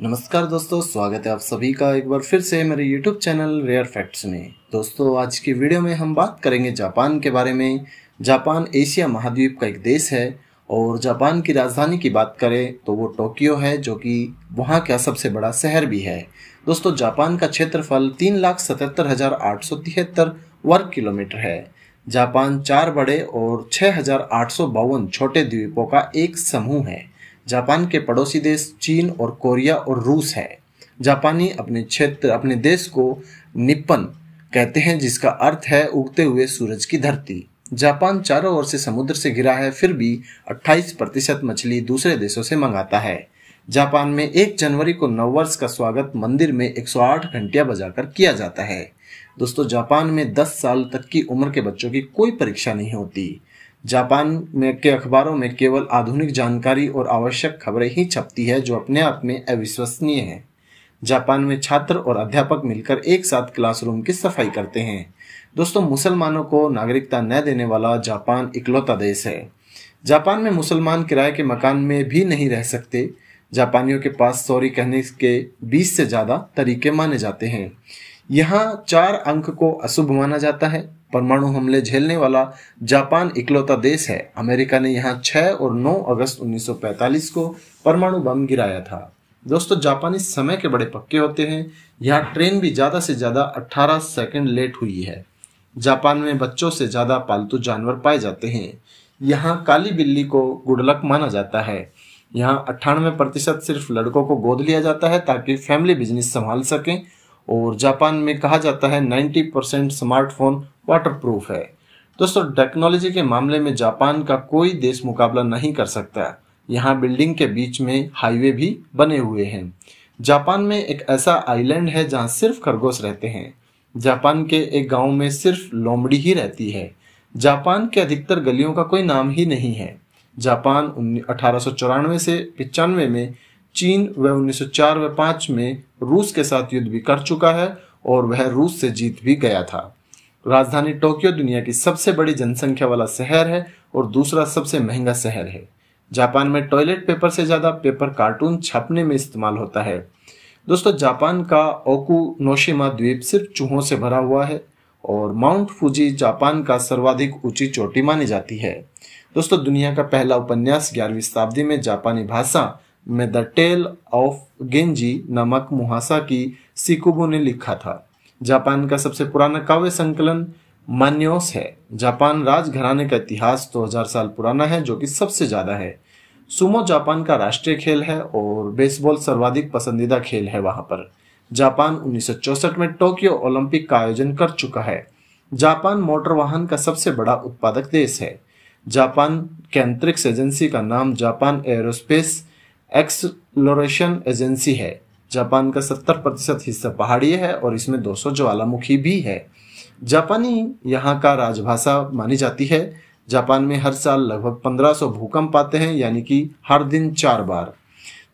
नमस्कार दोस्तों स्वागत है आप सभी का एक बार फिर से मेरे यूट्यूब चैनल रेयर फैक्ट्स में दोस्तों आज की वीडियो में हम बात करेंगे जापान के बारे में जापान एशिया महाद्वीप का एक देश है और जापान की राजधानी की बात करें तो वो टोक्यो है जो कि वहाँ का सबसे बड़ा शहर भी है दोस्तों जापान का क्षेत्रफल तीन लाख सतहत्तर हज़ार आठ सौ तिहत्तर वर्ग किलोमीटर है जापान चार बड़े और छः हज़ार आठ सौ बावन छोटे द्वीपों का एक समूह है जापान के पड़ोसी देश चीन और कोरिया और रूस है जापानी अपने क्षेत्र अपने देश को निप्पन कहते हैं जिसका अर्थ है उगते हुए सूरज की धरती जापान चारों ओर से समुद्र से घिरा है फिर भी 28 प्रतिशत मछली दूसरे देशों से मंगाता है जापान में 1 जनवरी को नववर्ष का स्वागत मंदिर में 108 घंटिया बजाकर किया जाता है दोस्तों जापान में 10 साल तक की उम्र के बच्चों की कोई परीक्षा नहीं होती जापान में के अखबारों में केवल आधुनिक जानकारी और आवश्यक खबरें ही छपती है जो अपने आप में अविश्वसनीय है जापान में छात्र और अध्यापक मिलकर एक साथ क्लासरूम की सफाई करते हैं दोस्तों मुसलमानों को नागरिकता न देने वाला जापान इकलौता देश है जापान में मुसलमान किराए के मकान में भी नहीं रह सकते जापानियों के पास सॉरी कहने के 20 से ज़्यादा तरीके माने जाते हैं यहाँ चार अंक को अशुभ माना जाता है परमाणु हमले झेलने वाला जापान इकलौता देश है अमेरिका ने यहाँ 6 और 9 अगस्त 1945 को परमाणु बम गिराया था दोस्तों जापानी समय के बड़े पक्के होते हैं यहाँ ट्रेन भी ज़्यादा से ज़्यादा 18 सेकंड लेट हुई है जापान में बच्चों से ज़्यादा पालतू जानवर पाए जाते हैं यहाँ काली बिल्ली को गुडलक माना जाता है यहाँ अट्ठानवे प्रतिशत सिर्फ लड़कों को गोद लिया जाता है ताकि फैमिली बिजनेस संभाल सकें और जापान में कहा जाता है 90 परसेंट स्मार्टफोन वाटरप्रूफ है दोस्तों टेक्नोलॉजी के मामले में जापान का कोई देश मुकाबला नहीं कर सकता यहाँ बिल्डिंग के बीच में हाईवे भी बने हुए हैं जापान में एक ऐसा आइलैंड है जहाँ सिर्फ खरगोश रहते हैं जापान के एक गांव में सिर्फ लोमड़ी ही रहती है जापान के अधिकतर गलियों का कोई नाम ही नहीं है जापान अठारह से पिचानवे में चीन वह 1904 व 5 में रूस के साथ युद्ध भी कर चुका है और वह रूस से जीत भी गया था राजधानी टोक्यो दुनिया की सबसे बड़ी जनसंख्या वाला शहर है और दूसरा सबसे महंगा शहर है जापान में टॉयलेट पेपर से ज़्यादा पेपर कार्टून छापने में इस्तेमाल होता है दोस्तों जापान का ओकू नोशिमा द्वीप सिर्फ चूहों से भरा हुआ है और माउंट फूजी जापान का सर्वाधिक ऊंची चोटी मानी जाती है दोस्तों दुनिया का पहला उपन्यास ग्यारहवीं शताब्दी में जापानी भाषा में द टेल ऑफ गेंजी नामक मुहासा की सिकुबो ने लिखा था जापान का सबसे पुराना काव्य संकलन मान्योस है जापान राजघराने का इतिहास 2000 साल पुराना है जो कि सबसे ज़्यादा है सुमो जापान का राष्ट्रीय खेल है और बेसबॉल सर्वाधिक पसंदीदा खेल है वहां पर जापान 1964 में टोक्यो ओलंपिक का आयोजन कर चुका है जापान मोटर वाहन का सबसे बड़ा उत्पादक देश है जापान के अंतरिक्ष एजेंसी का नाम जापान एरोस्पेस एक्सप्लोरेशन एजेंसी है जापान का 70 प्रतिशत हिस्सा पहाड़ी है और इसमें 200 ज्वालामुखी भी है जापानी यहाँ का राजभाषा मानी जाती है जापान में हर साल लगभग 1500 भूकंप आते हैं यानी कि हर दिन चार बार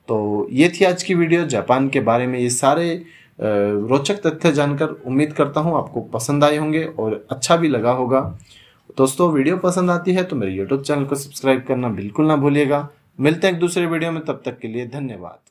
तो ये थी आज की वीडियो जापान के बारे में ये सारे रोचक तथ्य जानकर उम्मीद करता हूँ आपको पसंद आए होंगे और अच्छा भी लगा होगा दोस्तों वीडियो पसंद आती है तो मेरे यूट्यूब चैनल को सब्सक्राइब करना बिल्कुल ना भूलिएगा मिलते हैं एक दूसरे वीडियो में तब तक के लिए धन्यवाद